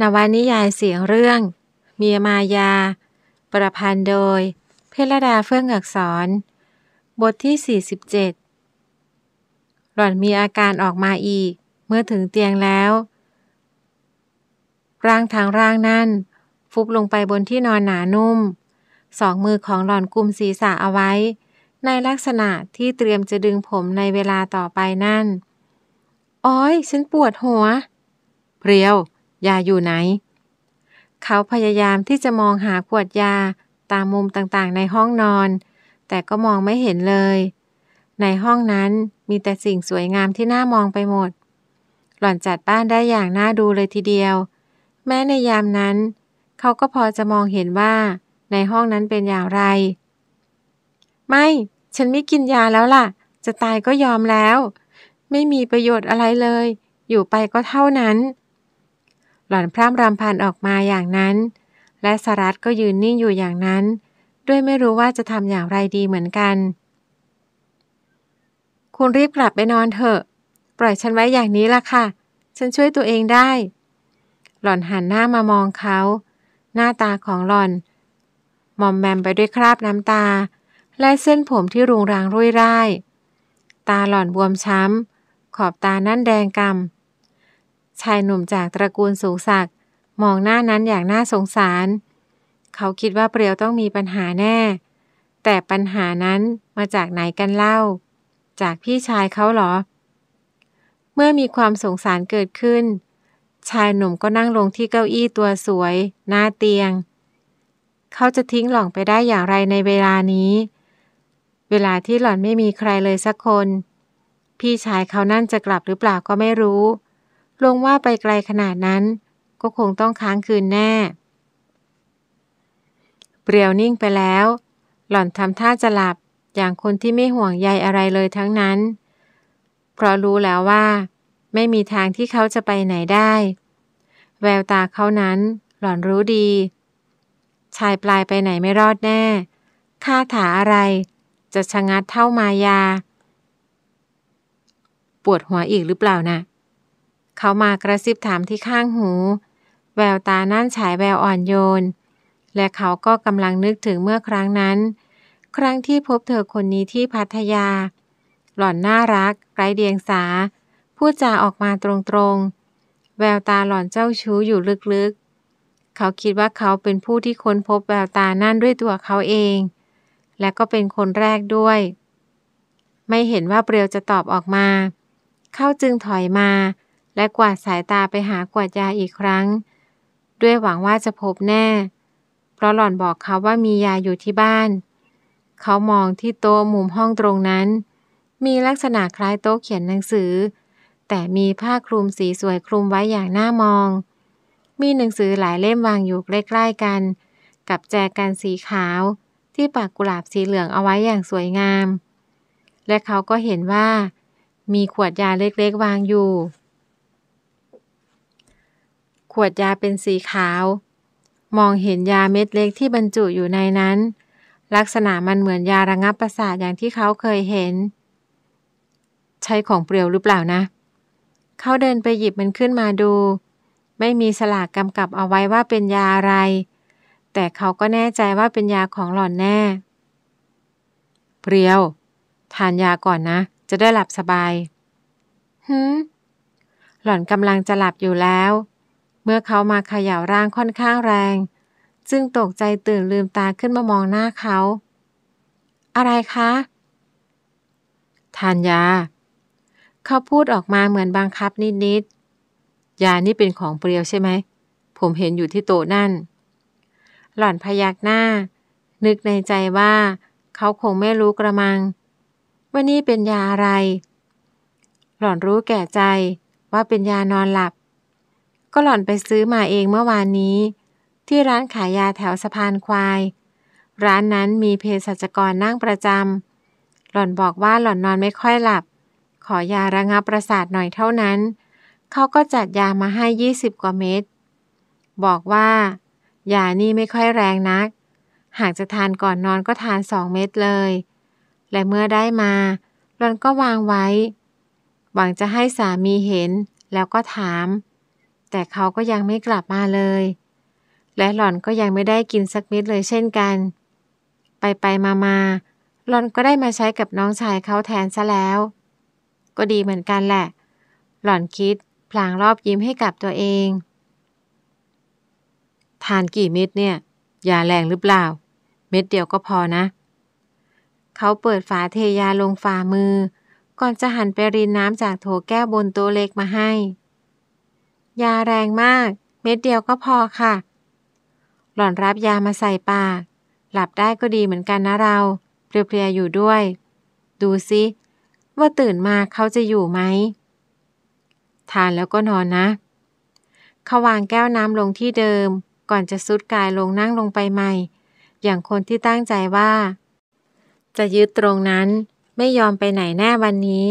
นวานิยายเสียงเรื่อง เมียมายา ประพันธ์โดย เพลดาเฟื่องอักษร บทที่ 47หล่อนมีอาการออกมาอีก เมื่อถึงเตียงแล้ว ร่างทางร่างนั่น ฟุบลงไปบนที่นอนหนานุ่ม สองมือของหล่อนกุมศีรษะเอาไว้ ในลักษณะที่เตรียมจะดึงผมในเวลาต่อไปนั่นโอ้ยฉันปวดหัวเพรียวยาอยู่ไหน เขาพยายามที่จะมองหาขวดยาตามมุมต่างๆ ในห้องนอน แต่ก็มองไม่เห็นเลย ในห้องนั้นมีแต่สิ่งสวยงามที่น่ามองไปหมด หล่อนจัดบ้านได้อย่างน่าดูเลยทีเดียว แม้ในยามนั้น เขาก็พอจะมองเห็นว่า ในห้องนั้นเป็นอย่างไร ไม่ ฉันไม่กินยาแล้วล่ะ จะตายก็ยอมแล้ว ไม่มีประโยชน์อะไรเลย อยู่ไปก็เท่านั้นหล่อนพร่ำรำพันออกมาอย่างนั้น และสรัตก็ยืนนิ่งอยู่อย่างนั้น ด้วยไม่รู้ว่าจะทำอย่างไรดีเหมือนกัน คุณรีบกลับไปนอนเถอะ ปล่อยฉันไว้อย่างนี้ละค่ะ ฉันช่วยตัวเองได้ หล่อนหันหน้ามามองเขา หน้าตาของหล่อน มอมแมมไปด้วยคราบน้ำตา และเส้นผมที่รุงรังรุ่ยร่ายตาหล่อนบวมช้ำขอบตานั่นแดงกำชายหนุ่มจากตระกูลสูงศักดิ์มองหน้านั้นอย่างน่าสงสาร เขาคิดว่าเปรียวต้องมีปัญหาแน่ แต่ปัญหานั้นมาจากไหนกันเล่า จากพี่ชายเขาหรอ เมื่อมีความสงสารเกิดขึ้น ชายหนุ่มก็นั่งลงที่เก้าอี้ตัวสวยหน้าเตียง เขาจะทิ้งหล่องไปได้อย่างไรในเวลานี้ เวลาที่หล่อนไม่มีใครเลยสักคน พี่ชายเขานั่นจะกลับหรือเปล่าก็ไม่รู้ลงว่าไปไกลขนาดนั้น ก็คงต้องค้างคืนแน่ เปรียวนิ่งไปแล้ว หล่อนทำท่าจะหลับอย่างคนที่ไม่ห่วงใยอะไรเลยทั้งนั้น เพราะรู้แล้วว่า ไม่มีทางที่เขาจะไปไหนได้ แววตาเขานั้นหล่อนรู้ดี ชายปลายไปไหนไม่รอดแน่ค่าถาอะไร จะชะงัดเท่ามายา ปวดหัวอีกหรือเปล่านะ่ะเขามากระซิบถามที่ข้างหู แววตานั่นฉายแววอ่อนโยน และเขาก็กำลังนึกถึงเมื่อครั้งนั้น ครั้งที่พบเธอคนนี้ที่พัทยา หล่อนน่ารักไร้เดียงสา พูดจาออกมาตรง ๆ แววตาหล่อนเจ้าชู้อยู่ลึกๆ เขาคิดว่าเขาเป็นผู้ที่ค้นพบแววตานั่นด้วยตัวเขาเอง และก็เป็นคนแรกด้วย ไม่เห็นว่าเปรียวจะตอบออกมา เขาจึงถอยมาและกวาดสายตาไปหากวดยาอีกครั้ง ด้วยหวังว่าจะพบแน่ เพราะหล่อนบอกเขาว่ามียาอยู่ที่บ้าน เขามองที่โต๊ะมุมห้องตรงนั้น มีลักษณะคล้ายโต๊ะเขียนหนังสือ แต่มีผ้าคลุมสีสวยคลุมไว้อย่างน่ามอง มีหนังสือหลายเล่มวางอยู่ใกล้ๆกัน กับแจกันสีขาวที่ปักกุหลาบสีเหลืองเอาไว้อย่างสวยงาม และเขาก็เห็นว่ามีขวดยาเล็กๆวางอยู่ขวดยาเป็นสีขาว มองเห็นยาเม็ดเล็กที่บรรจุอยู่ในนั้น ลักษณะมันเหมือนยาระงับประสาทอย่างที่เขาเคยเห็น ใช้ของเปรียวหรือเปล่านะ เขาเดินไปหยิบมันขึ้นมาดู ไม่มีสลากกำกับเอาไว้ว่าเป็นยาอะไร แต่เขาก็แน่ใจว่าเป็นยาของหล่อนแน่ เปรียว ทานยาก่อนนะ จะได้หลับสบายหืมหล่อนกำลังจะหลับอยู่แล้วเมื่อเขามาเขย่าร่างค่อนข้างแรง จึงตกใจตื่นลืมตาขึ้นมามองหน้าเขา อะไรคะ ทานยา เขาพูดออกมาเหมือนบังคับนิดๆ ยานี่เป็นของเปรียวใช่ไหม ผมเห็นอยู่ที่โต๊ะนั่น หล่อนพยักหน้า นึกในใจว่าเขาคงไม่รู้กระมัง ว่านี่เป็นยาอะไร หล่อนรู้แก่ใจว่าเป็นยานอนหลับก็หล่อนไปซื้อมาเองเมื่อวานนี้ ที่ร้านขายยาแถวสะพานควาย ร้านนั้นมีเภสัชกรนั่งประจำหล่อนบอกว่าหล่อนนอนไม่ค่อยหลับ ขอยาระงับประสาทหน่อยเท่านั้น เขาก็จัดยามาให้ยี่สิบกว่าเม็ด บอกว่ายานี่ไม่ค่อยแรงนัก หากจะทานก่อนนอนก็ทานสองเม็ดเลย และเมื่อได้มา หล่อนก็วางไว้ หวังจะให้สามีเห็นแล้วก็ถามแต่เขาก็ยังไม่กลับมาเลย และหล่อนก็ยังไม่ได้กินสักมิดเลยเช่นกัน ไปไปมามา หล่อนก็ได้มาใช้กับน้องชายเขาแทนซะแล้ว ก็ดีเหมือนกันแหละ หล่อนคิดพลางรอบยิ้มให้กับตัวเอง ทานกี่เม็ดเนี่ย ยาแรงหรือเปล่า เม็ดเดียวก็พอนะ เขาเปิดฝาเทยาลงฝ่ามือ ก่อนจะหันไปรินน้ำจากโถแก้วบนโต๊ะเล็กมาให้ยาแรงมาก เม็ดเดียวก็พอค่ะ หล่อนรับยามาใส่ปาก หลับได้ก็ดีเหมือนกันนะเรา เปรียๆอยู่ด้วย ดูซิ ว่าตื่นมาเขาจะอยู่ไหมทานแล้วก็นอนนะเขาวางแก้วน้ำลงที่เดิม ก่อนจะซุดกายลงนั่งลงไปใหม่ อย่างคนที่ตั้งใจว่า จะยืดตรงนั้น ไม่ยอมไปไหนแน่วันนี้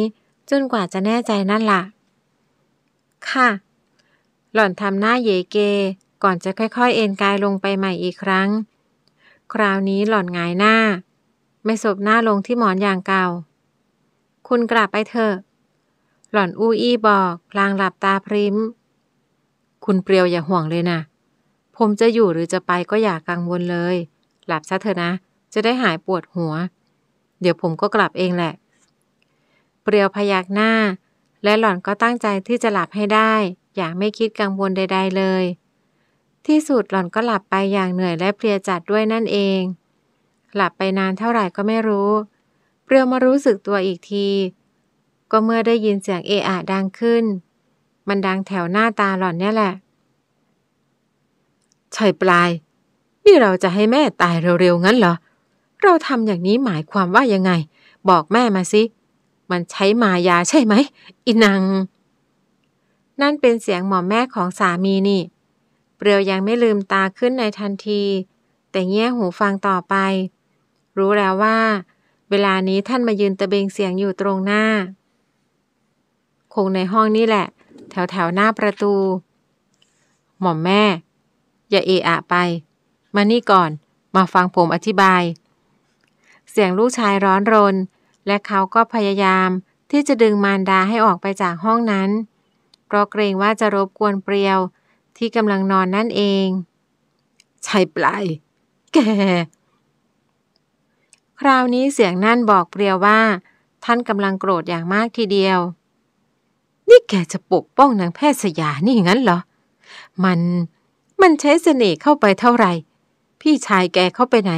จนกว่าจะแน่ใจนั่นละ่ะ ค่ะหล่อนทำหน้าเยเก ก่อนจะค่อย ๆ เอ็นกายลงไปใหม่อีกครั้ง คราวนี้หล่อนงายหน้า ไม่สบหน้าลงที่หมอนอย่างเก่า คุณกลับไปเถอะหล่อนอู้อี้บอกพลางหลับตาพริมคุณเปรียวอย่าห่วงเลยนะ ผมจะอยู่หรือจะไปก็อย่ากังวลเลย หลับซะเถอะนะ จะได้หายปวดหัว เดี๋ยวผมก็กลับเองแหละ เปรียวพยักหน้า และหล่อนก็ตั้งใจที่จะหลับให้ได้อย่างไม่คิดกังวลใดๆเลย ที่สุดหล่อนก็หลับไปอย่างเหนื่อยและเพลียจัดด้วยนั่นเอง หลับไปนานเท่าไหร่ก็ไม่รู้ เปรียวมารู้สึกตัวอีกที ก็เมื่อได้ยินเสียงเอะอะดังขึ้น มันดังแถวหน้าตาหล่อนเนี่ยแหละชัยปลายนี่เราจะให้แม่ตายเร็วๆ งั้นเหรอ เราทำอย่างนี้หมายความว่ายังไง บอกแม่มาสิมันใช้มายาใช่ไหมอินังนั่นเป็นเสียงหม่อมแม่ของสามีนี่ เปรียวยังไม่ลืมตาขึ้นในทันที แต่เงี้ยหูฟังต่อไป รู้แล้วว่า เวลานี้ท่านมายืนตะเบงเสียงอยู่ตรงหน้า คงในห้องนี่แหละ แถวแถวหน้าประตู หม่อมแม่ อย่าเอะอะไป มานี่ก่อน มาฟังผมอธิบาย เสียงลูกชายร้อนรน และเขาก็พยายามที่จะดึงมารดาให้ออกไปจากห้องนั้นราะเกรงว่าจะรบกวนเปรียว ที่กำลังนอนนั่นเองใช่ปลายแก คราวนี้เสียงนั่นบอกเปรียวว่า ท่านกำลังโกรธอย่างมากทีเดียว นี่แกจะปกป้องนางแพทย์สยานี่งั้นเหรอ มัน มันใช้เสน่ห์เข้าไปเท่าไหร่ พี่ชายแกเข้าไปไหน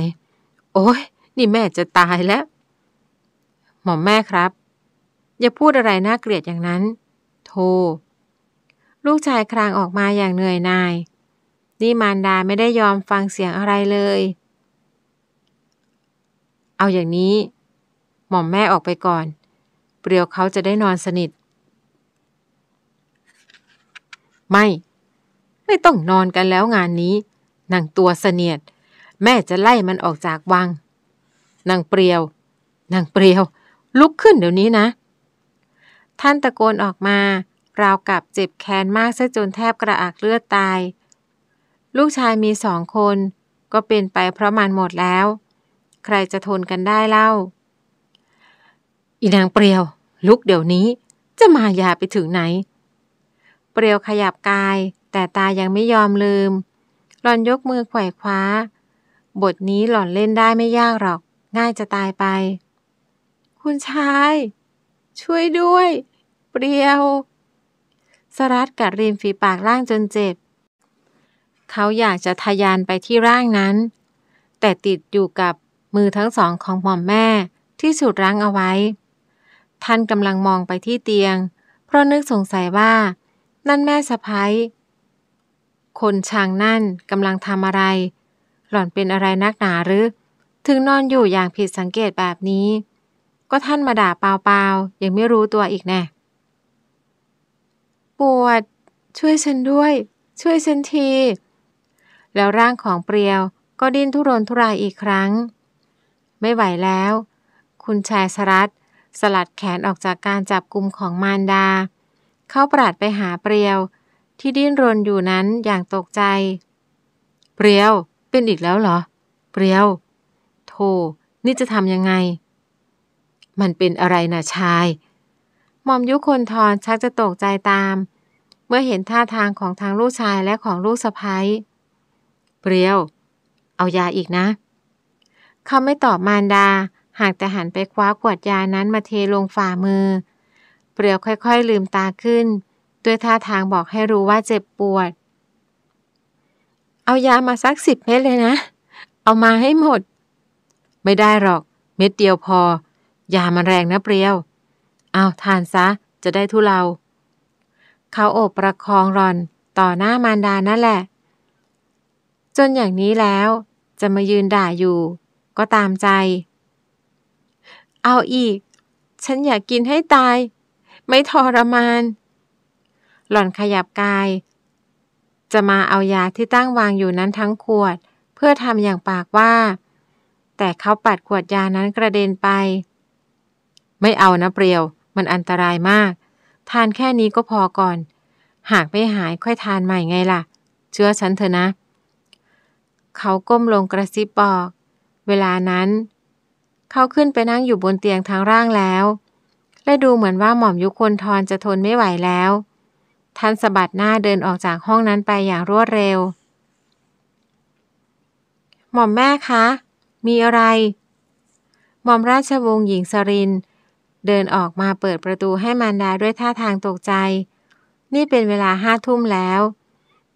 โอ้ยนี่แม่จะตายแล้ว หมอแม่ครับ อย่าพูดอะไรน่าเกลียดอย่างนั้น โทลูกชายครางออกมาอย่างเหนื่อยหน่าย นี่มารดาไม่ได้ยอมฟังเสียงอะไรเลย เอาอย่างนี้ หม่อมแม่ออกไปก่อน เปรียวเขาจะได้นอนสนิท ไม่ไม่ต้องนอนกันแล้วงานนี้นางตัวเสนียด แม่จะไล่มันออกจากวังนางเปรียวนางเปรียว ลุกขึ้นเดี๋ยวนี้นะ ท่านตะโกนออกมาราวกับเจ็บแค้นมากซะจนแทบกระอักเลือดตาย ลูกชายมีสองคน ก็เป็นไปเพราะมันหมดแล้ว ใครจะทนกันได้เล่า อีนางเปรียวลุกเดี๋ยวนี้ จะมายาไปถึงไหน เปรียวขยับกาย แต่ตายังไม่ยอมลืม หล่อนยกมือไขว่คว้า บทนี้หล่อนเล่นได้ไม่ยากหรอก ง่ายจะตายไป คุณชาย ช่วยด้วย เปรียวสรัดกัดริมฝีปากร่างจนเจ็บ เขาอยากจะทะยานไปที่ร่างนั้น แต่ติดอยู่กับมือทั้งสองของหม่อมแม่ที่สุดรั้งเอาไว้ ท่านกำลังมองไปที่เตียง เพราะนึกสงสัยว่า นั่นแม่สะพ้ายคนช่างนั่นกำลังทำอะไร หล่อนเป็นอะไรนักหนาหรือ ถึงนอนอยู่อย่างผิดสังเกตแบบนี้ ก็ท่านมาด่าเปล่าๆยังไม่รู้ตัวอีกแน่ปวดช่วยฉันด้วย ช่วยฉันที แล้วร่างของเปรียว ก็ดิ้นทุรนทุรายอีกครั้ง ไม่ไหวแล้ว คุณชายสรัตสลัดแขนออกจากการจับกลุ่มของมารดา เข้าปราดไปหาเปรียว ที่ดิ้นรนอยู่นั้นอย่างตกใจ เปรียวเป็นอีกแล้วเหรอ เปรียวโธ่นี่จะทำยังไง มันเป็นอะไรนะชายหม่อมยุคนทอนชักจะตกใจตาม เมื่อเห็นท่าทางของทางลูกชายและของลูกสะพ้ยเปรียว เอายาอีกนะ เขาไม่ตอบมารดา หากแต่หันไปคว้าขวดยานั้นมาเทลงฝ่ามือ เปรียวค่อย ๆ ลืมตาขึ้น ด้วยท่าทางบอกให้รู้ว่าเจ็บปวด เอายามาสักสิบเม็ดเลยนะเอามาให้หมด ไม่ได้หรอก เม็ดเดียวพอ ยามันแรงนะเปรียวเอาทานซะจะได้ทุเลาเขาโอบประคองรอนต่อหน้ามารดานั่นแหละ จนอย่างนี้แล้ว จะมายืนด่าอยู่ ก็ตามใจ เอาอีก ฉันอยากกินให้ตาย ไม่ทรมาน หล่อนขยับกาย จะมาเอายาที่ตั้งวางอยู่นั้นทั้งขวด เพื่อทำอย่างปากว่า แต่เขาปัดขวดยานั้นกระเด็นไป ไม่เอานะเปรียวมันอันตรายมาก ทานแค่นี้ก็พอก่อน หากไม่หายค่อยทานใหม่ไงล่ะ เชื่อฉันเถอะนะ เขาก้มลงกระซิบบอก เวลานั้น เขาขึ้นไปนั่งอยู่บนเตียงทางร่างแล้ว และดูเหมือนว่าหม่อมยุคนทรจะทนไม่ไหวแล้วท่านสะบัดหน้าเดินออกจากห้องนั้นไปอย่างรวดเร็ว หม่อมแม่คะ มีอะไร หม่อมราชวงศ์หญิงสรินเดินออกมาเปิดประตูให้มารดาด้วยท่าทางตกใจ นี่เป็นเวลาห้าทุ่มแล้ว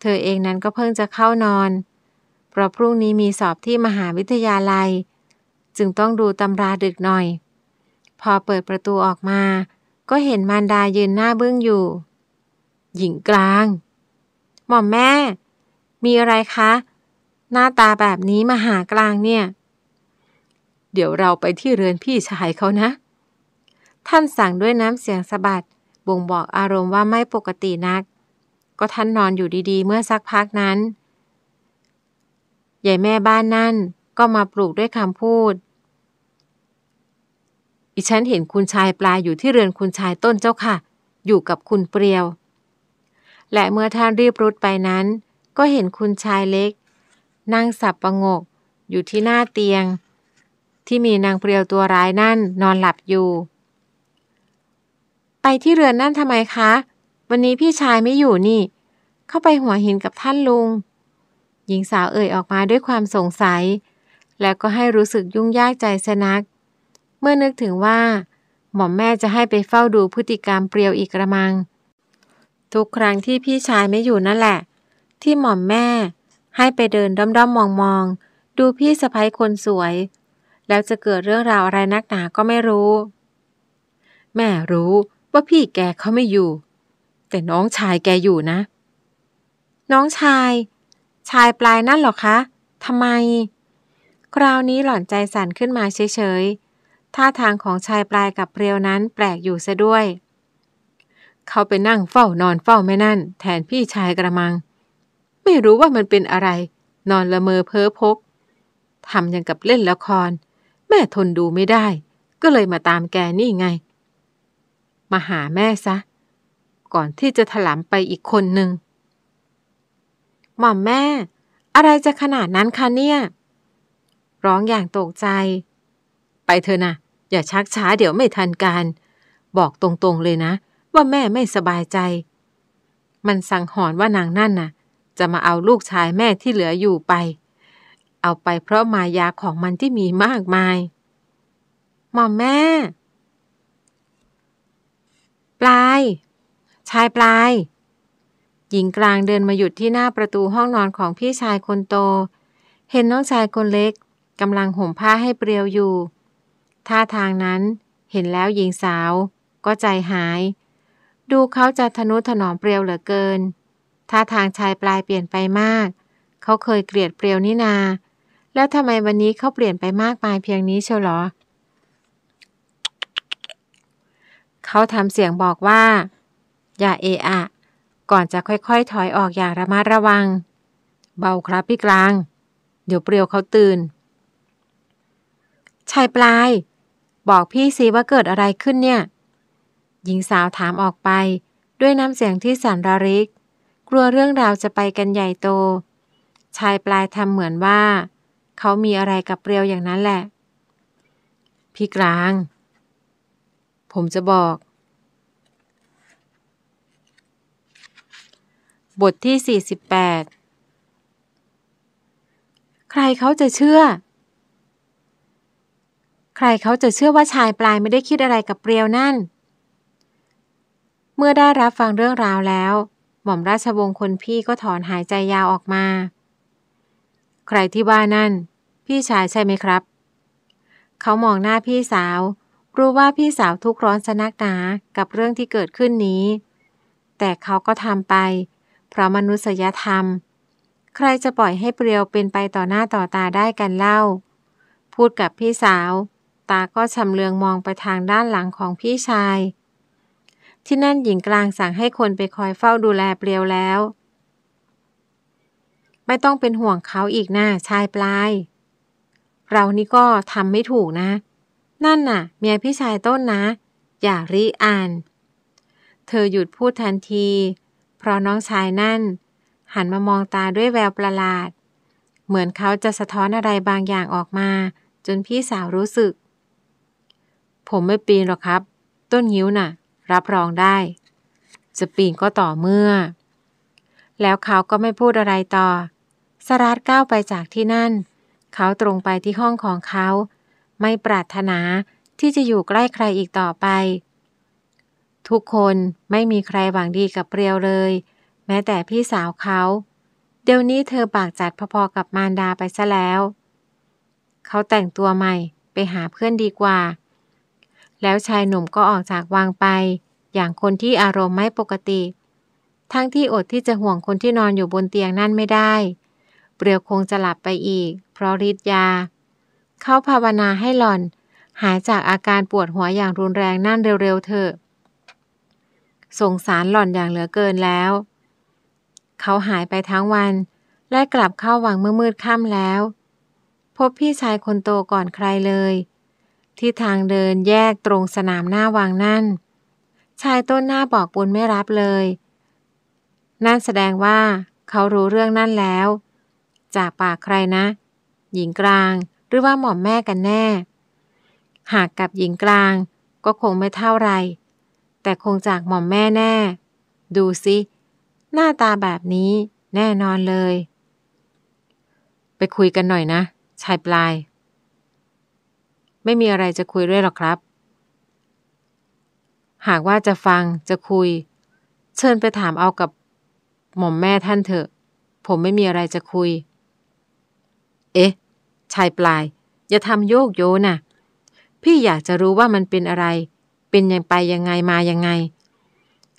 เธอเองนั้นก็เพิ่งจะเข้านอน เพราะพรุ่งนี้มีสอบที่มหาวิทยาลัย จึงต้องดูตำราดึกหน่อย พอเปิดประตูออกมา ก็เห็นมารดายืนหน้าเบื้องอยู่ หญิงกลาง หม่อมแม่ มีอะไรคะ หน้าตาแบบนี้มาหากลางเนี่ย เดี๋ยวเราไปที่เรือนพี่ชายเขานะท่านสั่งด้วยน้ำเสียงสะบัดบ่งบอกอารมณ์ว่าไม่ปกตินัก ก็ท่านนอนอยู่ดี ๆ เมื่อสักพักนั้นใหญ่แม่บ้านนั่นก็มาปลูกด้วยคำพูด อีฉันเห็นคุณชายปลาอยู่ที่เรือนคุณชายต้นเจ้าค่ะ อยู่กับคุณเปรียว และเมื่อท่านรีบรุดไปนั้น ก็เห็นคุณชายเล็ก นั่งสับประงกอยู่ที่หน้าเตียง ที่มีนางเปรียวตัวร้ายนั่นนอนหลับอยู่ไปที่เรือนนั่นทำไมคะ วันนี้พี่ชายไม่อยู่นี่ เข้าไปหัวหินกับท่านลุง หญิงสาวเอ่ยออกมาด้วยความสงสัย แล้วก็ให้รู้สึกยุ่งยากใจสนัก เมื่อนึกถึงว่า หม่อมแม่จะให้ไปเฝ้าดูพฤติกรรมเปรียวอีกระมัง ทุกครั้งที่พี่ชายไม่อยู่นั่นแหละ ที่หม่อมแม่ ให้ไปเดินด้อมๆมองๆ ดูพี่สะพ้ยคนสวย แล้วจะเกิดเรื่องราวอะไรนักหนา ก็ไม่รู้ แม่รู้ว่าพี่แกเขาไม่อยู่ แต่น้องชายแกอยู่นะ น้องชาย ชายปลายนั่นหรอคะทำไม คราวนี้หล่อนใจสั่นขึ้นมาเฉยๆท่าทางของชายปลายกับเปรียวนั้นแปลกอยู่ซะด้วยเขาไปนั่งเฝ้านอนเฝ้าแม่นั่น แทนพี่ชายกระมัง ไม่รู้ว่ามันเป็นอะไร นอนละเมอเพ้อพกทำยังกับเล่นละคร แม่ทนดูไม่ได้ ก็เลยมาตามแกนี่ไงมาหาแม่ซะ ก่อนที่จะถลำไปอีกคนหนึ่งหม่อมแม่ อะไรจะขนาดนั้นคะเนี่ย ร้องอย่างตกใจ ไปเถอะนะอย่าชักช้าเดี๋ยวไม่ทันการ บอกตรงๆเลยนะ ว่าแม่ไม่สบายใจ มันสั่งหอนว่านางนั่นน่ะ จะมาเอาลูกชายแม่ที่เหลืออยู่ไป เอาไปเพราะมายาของมันที่มีมากมาย หม่อมแม่ปลายชายปลาย หญิงกลางเดินมาหยุดที่หน้าประตูห้องนอนของพี่ชายคนโต เห็นน้องชายคนเล็กกำลังห่มผ้าให้เปรียวอยู่ท่าทางนั้นเห็นแล้วหญิงสาว ก็ใจหาย ดูเขาจะทนุถนอมเปรียวเหลือเกินท่าทางชายปลายเปลี่ยนไปมากเขาเคยเกลียดเปรียวนี่นา แล้วทำไมวันนี้เขาเปลี่ยนไปมากมายเพียงนี้เชียวหรอเขาทำเสียงบอกว่า อย่าเอะอะ ก่อนจะค่อยๆ ถอยออกอย่างระมัดระวัง เบาครับพี่กลาง เดี๋ยวเปรียวเขาตื่น ชายปลาย บอกพี่ซีว่าเกิดอะไรขึ้นเนี่ย หญิงสาวถามออกไป ด้วยน้ำเสียงที่สันระริก กลัวเรื่องราวจะไปกันใหญ่โต ชายปลายทำเหมือนว่าเขามีอะไรกับเปรียวอย่างนั้นแหละ พี่กลางผมจะบอก บทที่ 48 ใครเขาจะเชื่อ ใครเขาจะเชื่อว่าชายปลายไม่ได้คิดอะไรกับเปรียวนั่น เมื่อได้รับฟังเรื่องราวแล้วหม่อมราชวงศ์คนพี่ก็ถอนหายใจยาวออกมา ใครที่ว่านั่น พี่ชายใช่ไหมครับ เขามองหน้าพี่สาวรู้ว่าพี่สาวทุกร้อนสนักหนากับเรื่องที่เกิดขึ้นนี้ แต่เขาก็ทำไป เพราะมนุษยธรรม ใครจะปล่อยให้เปรียวเป็นไปต่อหน้าต่อตาได้กันเล่า พูดกับพี่สาว ตาก็ชำเลืองมองไปทางด้านหลังของพี่ชาย ที่นั่นหญิงกลางสั่งให้คนไปคอยเฝ้าดูแลเปรียวแล้ว ไม่ต้องเป็นห่วงเขาอีกนะชายปลาย เรานี่ก็ทำไม่ถูกนะเนั่นน่ะเมียพี่ชายต้นนะ อย่ารีอ่าน เธอหยุดพูดทันที เพราะน้องชายนั่น หันมามองตาด้วยแววประหลาด เหมือนเขาจะสะท้อนอะไรบางอย่างออกมา จนพี่สาวรู้สึก ผมไม่ปีนหรอกครับ ต้นยิ้วน่ะ รับรองได้ จะปีนก็ต่อเมื่อ แล้วเขาก็ไม่พูดอะไรต่อ สราดก้าวไปจากที่นั่น เขาตรงไปที่ห้องของเขาไม่ปรารถนาที่จะอยู่ใกล้ใครอีกต่อไป ทุกคนไม่มีใครหวังดีกับเปรียวเลย แม้แต่พี่สาวเขา เดี๋ยวนี้เธอปากจัดพอๆกับมารดาไปซะแล้ว เขาแต่งตัวใหม่ไปหาเพื่อนดีกว่า แล้วชายหนุ่มก็ออกจากวังไป อย่างคนที่อารมณ์ไม่ปกติ ทั้งที่อดที่จะห่วงคนที่นอนอยู่บนเตียงนั่นไม่ได้ เปรียวคงจะหลับไปอีก เพราะฤทธิ์ยาเขาภาวนาให้หลอนหายจากอาการปวดหัวอย่างรุนแรงนั่นเร็วๆ เถอะสงสารหล่อนอย่างเหลือเกินแล้ว เขาหายไปทั้งวันและกลับเข้าวังเมื่อมืดค่ำแล้ว พบพี่ชายคนโตก่อนใครเลย ที่ทางเดินแยกตรงสนามหน้าวังนั่น ชายต้นหน้าบอกบุญไม่รับเลย นั่นแสดงว่าเขารู้เรื่องนั่นแล้ว จากปากใครนะหญิงกลางหรือว่าหม่อมแม่กันแน่ หากกับหญิงกลางก็คงไม่เท่าไร แต่คงจากหม่อมแม่แน่ ดูสิหน้าตาแบบนี้แน่นอนเลย ไปคุยกันหน่อยนะ ชายปลาย ไม่มีอะไรจะคุยด้วยหรอกครับ หากว่าจะฟังจะคุย เชิญไปถามเอากับ หม่อมแม่ท่านเถอะ ผมไม่มีอะไรจะคุย เอ๊ะชายปลายอย่าทำโยกโยนะ่ะพี่อยากจะรู้ว่ามันเป็นอะไร เป็นยังไปยังไงมายังไง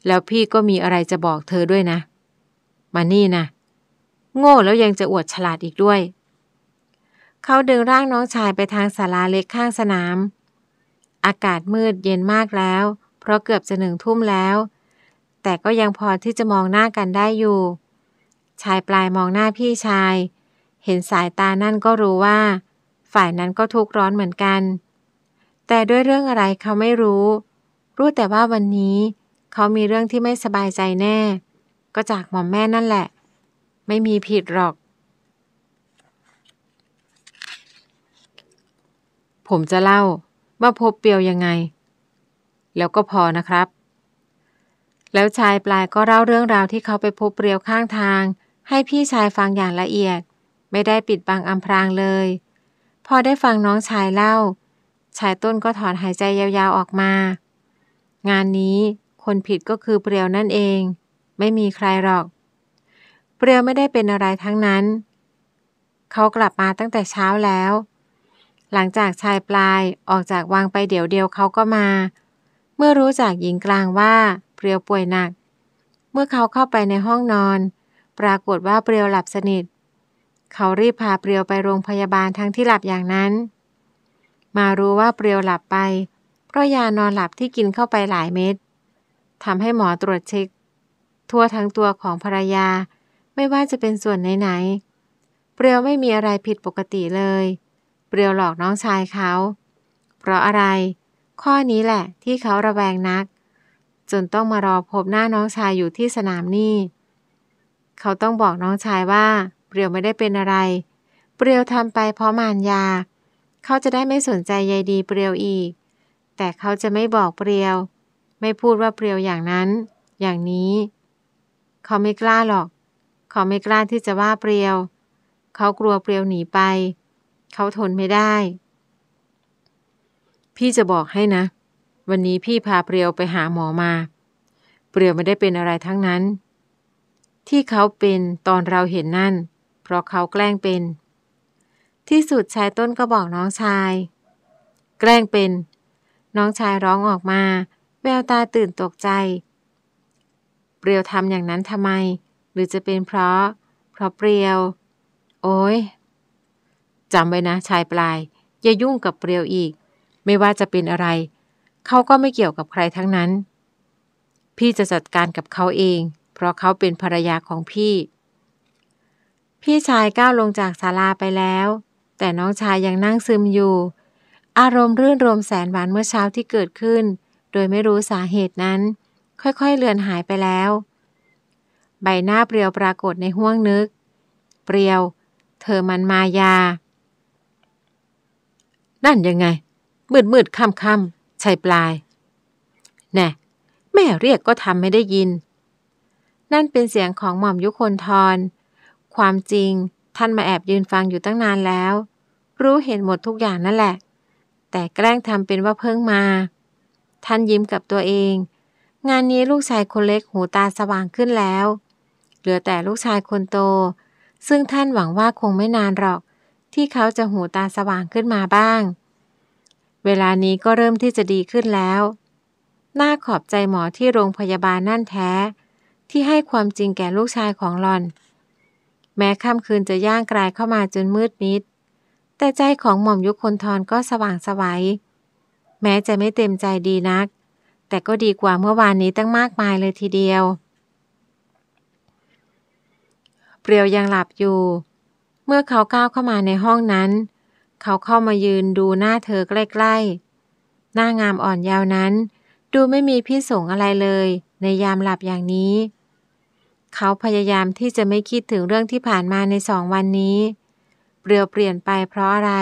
แล้วพี่ก็มีอะไรจะบอกเธอด้วยนะ มานี่นะโง่แล้วยังจะอวดฉลาดอีกด้วย เขาดึงร่างน้องชายไปทางศาลาเล็กข้างสนาม อากาศมืดเย็นมากแล้ว เพราะเกือบจะหนึ่งทุ่มแล้ว แต่ก็ยังพอที่จะมองหน้ากันได้อยู่ ชายปลายมองหน้าพี่ชายเห็นสายตานั่นก็รู้ว่า ฝ่ายนั้นก็ทุกข์ร้อนเหมือนกัน แต่ด้วยเรื่องอะไรเขาไม่รู้ รู้แต่ว่าวันนี้เขามีเรื่องที่ไม่สบายใจแน่ ก็จากหม่อมแม่นั่นแหละ ไม่มีผิดหรอก ผมจะเล่าว่าพบเปียวยังไง แล้วก็พอนะครับ แล้วชายปลายก็เล่าเรื่องราวที่เขาไปพบเปียวข้างทาง ให้พี่ชายฟังอย่างละเอียดไม่ได้ปิดบังอำพรางเลย พอได้ฟังน้องชายเล่า ชายต้นก็ถอนหายใจยาวๆออกมา งานนี้คนผิดก็คือเปรียวนั่นเอง ไม่มีใครหรอก เปรียวไม่ได้เป็นอะไรทั้งนั้น เขากลับมาตั้งแต่เช้าแล้ว หลังจากชายปลายออกจากวังไปเดี๋ยวเดียวเขาก็มา เมื่อรู้จากหญิงกลางว่า เปรียวป่วยหนัก เมื่อเขาเข้าไปในห้องนอน ปรากฏว่าเปรียวหลับสนิทเขารีบพาเปรียวไปโรงพยาบาลทั้งที่หลับอย่างนั้น มารู้ว่าเปรียวหลับไป เพราะยานอนหลับที่กินเข้าไปหลายเม็ดทำให้หมอตรวจเช็คทั่วทั้งตัวของภรรยาไม่ว่าจะเป็นส่วนไหนๆเปรียวไม่มีอะไรผิดปกติเลย เปรียวหลอกน้องชายเขา เพราะอะไร ข้อนี้แหละ ที่เขาระแวงนัก จนต้องมารอพบหน้าน้องชายอยู่ที่สนามนี่เขาต้องบอกน้องชายว่าเปรียวไม่ได้เป็นอะไร เปรียวทำไปเพราะมารยา เขาจะได้ไม่สนใจใยดีเปรียว อีก แต่เขาจะไม่บอกเปรียว ไม่พูดว่าเปรียวอย่างนั้น อย่างนี้ เขาไม่กล้าหรอก เขาไม่กล้าที่จะว่าเปรียว เขากลัวเปรียวหนีไป เขาทนไม่ได้ พี่จะบอกให้นะ วันนี้พี่พาเปรียวไปหาหมอมา เปรียวไม่ได้เป็นอะไรทั้งนั้น ที่เขาเป็นตอนเราเห็นนั่นราะเขาแกล้งเป็น ที่สุดชายต้นก็บอกน้องชาย แกล้งเป็น น้องชายร้องออกมา แววตาตื่นตกใจ เปรียวทำอย่างนั้นทำไม หรือจะเป็นเพราะ เพราะเปรียว โอ้ยจำไว้นะชายปลาย อย่ายุ่งกับเปรียวอีก ไม่ว่าจะเป็นอะไร เขาก็ไม่เกี่ยวกับใครทั้งนั้น พี่จะจัดการกับเขาเอง เพราะเขาเป็นภรรยาของพี่พี่ชายก้าวลงจากศาลาไปแล้ว แต่น้องชายยังนั่งซึมอยู่ อารมณ์รื่นรมแสนหวานเมื่อเช้าที่เกิดขึ้น โดยไม่รู้สาเหตุนั้น ค่อยๆเลือนหายไปแล้ว ใบหน้าเปรียวปรากฏในห้วงนึก เปรียว เธอมันมายา นั่นยังไง มืดมืดค่ำค่ำชายปลายแน่แม่เรียกก็ทำไม่ได้ยิน นั่นเป็นเสียงของหม่อมยุคนทรความจริงท่านมาแอบยืนฟังอยู่ตั้งนานแล้ว รู้เห็นหมดทุกอย่างนั่นแหละ แต่แกล้งทำเป็นว่าเพิ่งมา ท่านยิ้มกับตัวเอง งานนี้ลูกชายคนเล็กหูตาสว่างขึ้นแล้ว เหลือแต่ลูกชายคนโต ซึ่งท่านหวังว่าคงไม่นานหรอก ที่เขาจะหูตาสว่างขึ้นมาบ้าง เวลานี้ก็เริ่มที่จะดีขึ้นแล้วน่าขอบใจหมอที่โรงพยาบาลนั่นแท้ ที่ให้ความจริงแก่ลูกชายของหลอนแม้ค่ำคืนจะย่างกลายเข้ามาจนมืดมิด แต่ใจของหม่อมยุคนทรก็สว่างสวัยแม้จะไม่เต็มใจดีนัก แต่ก็ดีกว่าเมื่อวานนี้ตั้งมากมายเลยทีเดียว เปรียวยังหลับอยู่ เมื่อเขาก้าวเข้ามาในห้องนั้น เขาเข้ามายืนดูหน้าเธอใกล้ๆ หน้างามอ่อนยาวนั้น ดูไม่มีพิษสงอะไรเลย ในยามหลับอย่างนี้เขาพยายามที่จะไม่คิดถึงเรื่องที่ผ่านมาในสองวันนี้ เปลี่ยวเปลี่ยนไปเพราะอะไร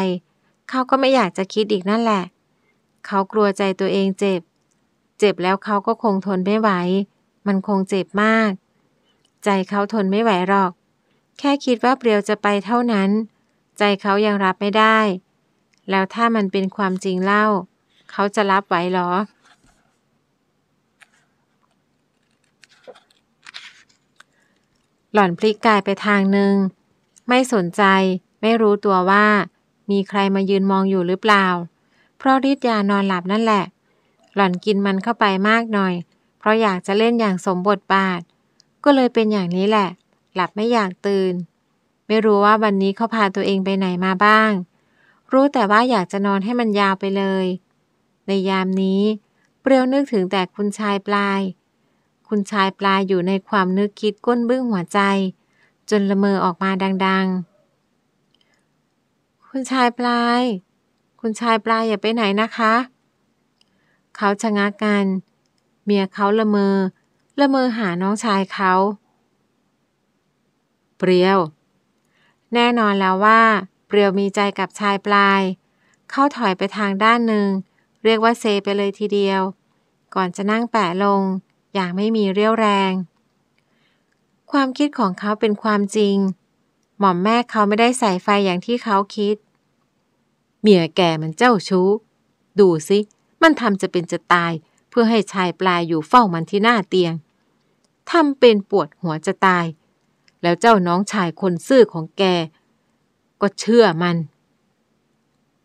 เขาก็ไม่อยากจะคิดอีกนั่นแหละ เขากลัวใจตัวเองเจ็บ เจ็บแล้วเขาก็คงทนไม่ไหว มันคงเจ็บมาก ใจเขาทนไม่ไหวหรอก แค่คิดว่าเปลี่ยวจะไปเท่านั้น ใจเขายังรับไม่ได้ แล้วถ้ามันเป็นความจริงเล่า เขาจะรับไหวหรอหล่อนพลิกกายไปทางหนึ่ง ไม่สนใจ ไม่รู้ตัวว่ามีใครมายืนมองอยู่หรือเปล่า เพราะฤทธิ์ยานอนหลับนั่นแหละ หล่อนกินมันเข้าไปมากหน่อย เพราะอยากจะเล่นอย่างสมบทบาท ก็เลยเป็นอย่างนี้แหละ หลับไม่อยากตื่น ไม่รู้ว่าวันนี้เขาพาตัวเองไปไหนมาบ้าง รู้แต่ว่าอยากจะนอนให้มันยาวไปเลย ในยามนี้เปรียวนึกถึงแต่คุณชายปลายคุณชายปลายอยู่ในความนึกคิดก้นบึ้งหัวใจ จนละเมอออกมาดังๆ คุณชายปลาย คุณชายปลายอย่าไปไหนนะคะ เขาชะงักกัน เมียเขาละเมอ ละเมอหาน้องชายเขา เปรียว แน่นอนแล้วว่า เปรียวมีใจกับชายปลาย เขาถอยไปทางด้านหนึ่ง เรียกว่าเซไปเลยทีเดียว ก่อนจะนั่งแปะลงอย่างไม่มีเรี่ยวแรง ความคิดของเขาเป็นความจริง หม่อมแม่เขาไม่ได้ใส่ไฟอย่างที่เขาคิด เมียแก่มันเจ้าชู้ ดูสิ มันทำจะเป็นจะตาย เพื่อให้ชายปลายอยู่เฝ้ามันที่หน้าเตียงทำเป็นปวดหัวจะตาย แล้วเจ้าน้องชายคนซื่อของแกก็เชื่อมัน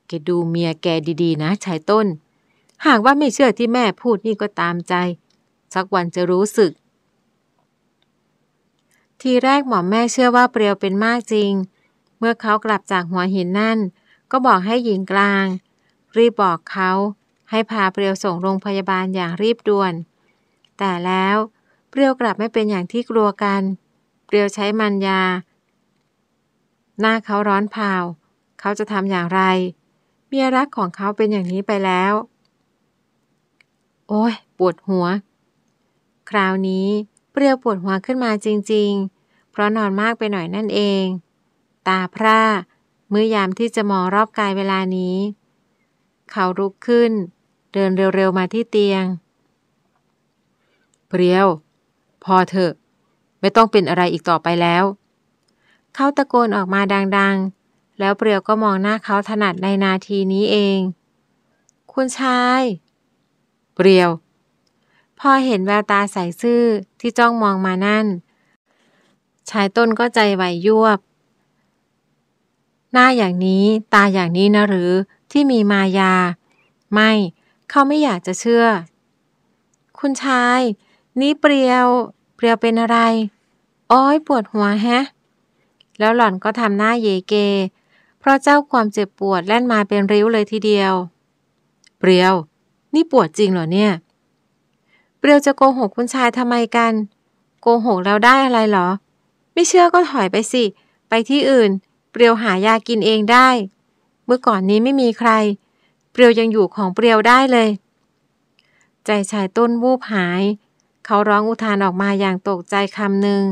แกดูเมียแกดีๆ นะชายต้น หากว่าไม่เชื่อที่แม่พูดนี่ก็ตามใจสักวันจะรู้สึก ทีแรกหมอแม่เชื่อว่าเปรียวเป็นมากจริง เมื่อเขากลับจากหัวหินนั่น ก็บอกให้หญิงกลาง รีบบอกเขา ให้พาเปรียวส่งโรงพยาบาลอย่างรีบด่วน แต่แล้ว เปรียวกลับไม่เป็นอย่างที่กลัวกัน เปรียวใช้มันยา หน้าเขาร้อนเผาเขาจะทำอย่างไร เมียรักของเขาเป็นอย่างนี้ไปแล้ว โอ้ยปวดหัวราวนี้เปรียวปวดหัวขึ้นมาจริงๆ เพราะนอนมากไปหน่อยนั่นเอง ตาพร่าเมื่อยามที่จะมองรอบกายเวลานี้ เขาลุกขึ้น เดินเร็วๆมาที่เตียง เปรียว พอเถอะ ไม่ต้องเป็นอะไรอีกต่อไปแล้ว เขาตะโกนออกมาดังๆ แล้วเปรียวก็มองหน้าเขาถนัดในนาทีนี้เอง คุณชายเปรียวพอเห็นแววตาใสซื่อที่จ้องมองมานั่น ชายต้นก็ใจไหวยวบ หน้าอย่างนี้ตาอย่างนี้นะหรือ ที่มีมายา ไม่ เขาไม่อยากจะเชื่อ คุณชาย นี่เปรียว เปรียวเป็นอะไรอ้อยปวดหัวแฮะ แล้วหล่อนก็ทำหน้าเยเก เพราะเจ้าความเจ็บปวดแล่นมาเป็นริ้วเลยทีเดียว เปรียว นี่ปวดจริงเหรอเนี่ยเปรียวจะโกหกคุณชายทำไมกัน โกหกเราได้อะไรหรอ ไม่เชื่อก็ถอยไปสิ ไปที่อื่น เปรียวหายากินเองได้ เมื่อก่อนนี้ไม่มีใคร เปรียวยังอยู่ของเปรียวได้เลย ใจชายต้นวูบหาย เขาร้องอุทานออกมาอย่างตกใจคำหนึ่ง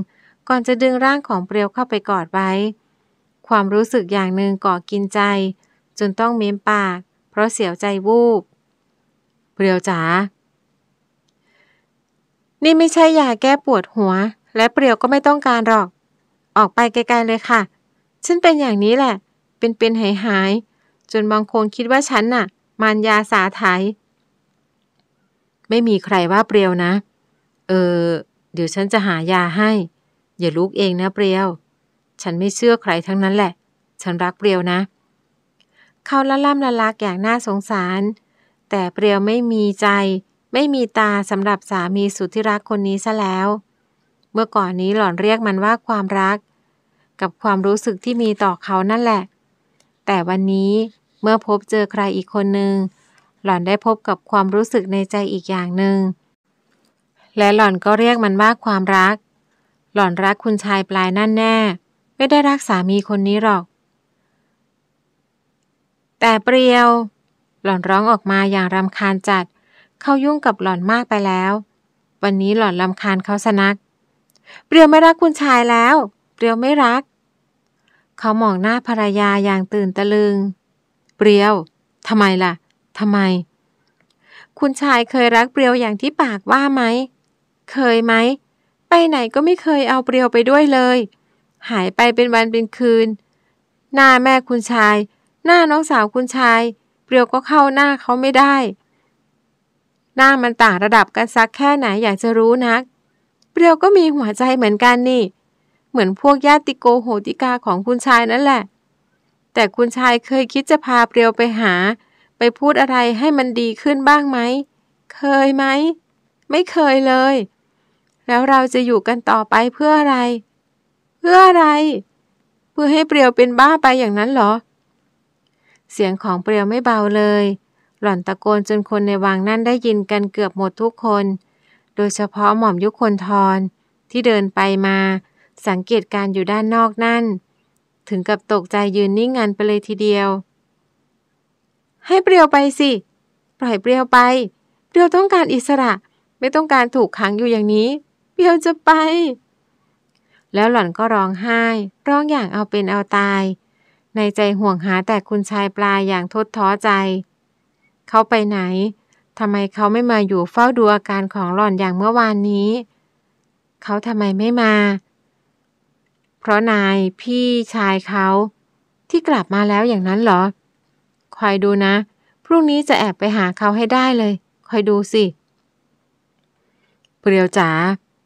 ก่อนจะดึงร่างของเปรียวเข้าไปกอดไว้ ความรู้สึกอย่างหนึ่งก่อกินใจ จนต้องเม้มปาก เพราะเสียวใจวูบ เปรียวจ๋านี่ไม่ใช่ยาแก้ปวดหัว และเปรียวก็ไม่ต้องการหรอก ออกไปไกลๆเลยค่ะ ฉันเป็นอย่างนี้แหละ เป็นๆหายๆ จนบางคนคิดว่าฉันน่ะมารยาสาไทย ไม่มีใครว่าเปรียวนะ เออเดี๋ยวฉันจะหายาให้ อย่าลุกเองนะเปรียว ฉันไม่เชื่อใครทั้งนั้นแหละ ฉันรักเปรียวนะ เขาละล่ำละลักอย่างน่าสงสาร แต่เปรียวไม่มีใจไม่มีตาสำหรับสามีสุดที่รักคนนี้ซะแล้ว เมื่อก่อนนี้หล่อนเรียกมันว่าความรัก กับความรู้สึกที่มีต่อเขานั่นแหละ แต่วันนี้เมื่อพบเจอใครอีกคนหนึ่งหล่อนได้พบกับความรู้สึกในใจอีกอย่างหนึ่ง และหล่อนก็เรียกมันว่าความรัก หล่อนรักคุณชายปลายนั่นแน่ไม่ได้รักสามีคนนี้หรอก แต่เปรียว หล่อนร้องออกมาอย่างรำคาญจัดเขายุ่งกับหล่อนมากไปแล้ว วันนี้หล่อนลำคาญเขาสนัก เปรียวไม่รักคุณชายแล้ว เปรียวไม่รัก เขามองหน้าภรรยาอย่างตื่นตะลึงเปรียวทำไมล่ะทำไม คุณชายเคยรักเปรียวอย่างที่ปากว่าไหมเคยไหมไปไหนก็ไม่เคยเอาเปรียวไปด้วยเลย หายไปเป็นวันเป็นคืน หน้าแม่คุณชาย หน้าน้องสาวคุณชาย เปรียวก็เข้าหน้าเขาไม่ได้หน้ามันต่างระดับกันสักแค่ไหน อยากจะรู้นัก เปรียวก็มีหัวใจเหมือนกันนี่ เหมือนพวกญาติโกโหติกาของคุณชายนั่นแหละ แต่คุณชายเคยคิดจะพาเปรียวไปหา ไปพูดอะไรให้มันดีขึ้นบ้างไหม เคยไหม ไม่เคยเลย แล้วเราจะอยู่กันต่อไปเพื่ออะไร เพื่ออะไร เพื่อให้เปรียวเป็นบ้าไปอย่างนั้นเหรอ เสียงของเปรียวไม่เบาเลยหล่อนตะโกนจนคนในวังนั่นได้ยินกันเกือบหมดทุกคน โดยเฉพาะหม่อมยุคนทรที่เดินไปมา สังเกตการอยู่ด้านนอกนั่น ถึงกับตกใจยืนนิ่งงันไปเลยทีเดียว ให้เปรียวไปสิ ปล่อยเปรียวไป เปรียวต้องการอิสระไม่ต้องการถูกขังอยู่อย่างนี้ เปรียวจะไป แล้วหล่อนก็ร้องไห้ร้องอย่างเอาเป็นเอาตาย ในใจห่วงหาแต่คุณชายปลายอย่างทดท้อใจเขาไปไหนทำไมเขาไม่มาอยู่เฝ้าดูอาการของหล่อนอย่างเมื่อวานนี้ เขาทำไมไม่มา เพราะนายพี่ชายเขาที่กลับมาแล้วอย่างนั้นเหรอ คอยดูนะ พรุ่งนี้จะแอบไปหาเขาให้ได้เลย คอยดูสิ เปรียวจ๋า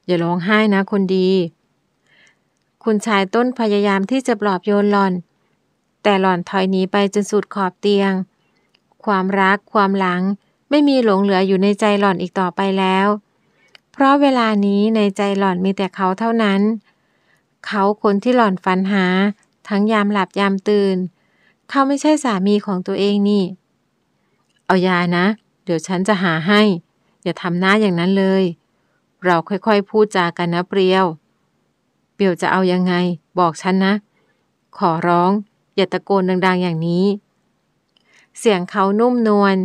อย่าร้องไห้นะ คนดี คุณชายต้นพยายามที่จะปลอบโยนหล่อน แต่หล่อนถอยหนีไปจนสุดขอบเตียงความรักความหลังไม่มีหลงเหลืออยู่ในใจหล่อนอีกต่อไปแล้ว เพราะเวลานี้ในใจหล่อนมีแต่เขาเท่านั้น เขาคนที่หล่อนฝันหา ทั้งยามหลับยามตื่นเขาไม่ใช่สามีของตัวเองนี่ เอายานะ เดี๋ยวฉันจะหาให้ อย่าทำหน้าอย่างนั้นเลย เราค่อยๆพูดจากันนะเปรียว เปรียวจะเอายังไง บอกฉันนะ ขอร้อง อย่าตะโกนดังๆอย่างนี้เสียงเขานุ่มนวล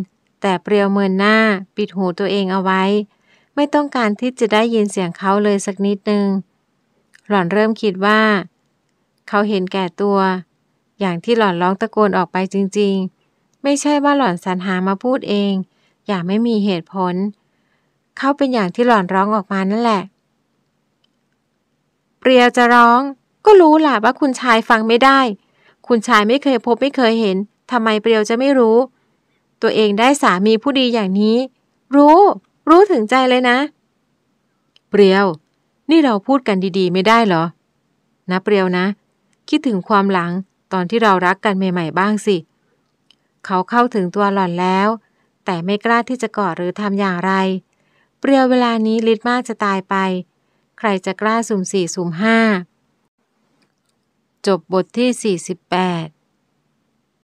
แต่เปรียวเมินหน้าปิดหูตัวเองเอาไว้ ไม่ต้องการที่จะได้ยินเสียงเขาเลยสักนิดหนึ่งหล่อนเริ่มคิดว่า เขาเห็นแก่ตัว อย่างที่หล่อนร้องตะโกนออกไปจริงๆ ไม่ใช่ว่าหล่อนสรรหามาพูดเอง อย่าไม่มีเหตุผล เขาเป็นอย่างที่หล่อนร้องออกมานั่นแหละ เปรียวจะร้อง ก็รู้ล่ะว่าคุณชายฟังไม่ได้ คุณชายไม่เคยพบไม่เคยเห็นทำไมเปรียวจะไม่รู้ ตัวเองได้สามีผู้ดีอย่างนี้ รู้ รู้ถึงใจเลยนะ เปรียวนี่เราพูดกันดี ๆ ไม่ได้เหรอนะเปรียวนะ คิดถึงความหลังตอนที่เรารักกันใหม่ๆ บ้างสิ เขาเข้าถึงตัวหล่อนแล้ว แต่ไม่กล้าที่จะกอดหรือทำอย่างไร เปรียวเวลานี้ลิดมากจะตายไป ใครจะกล้าสุ่มสี่สุ่มห้าจบบทที่48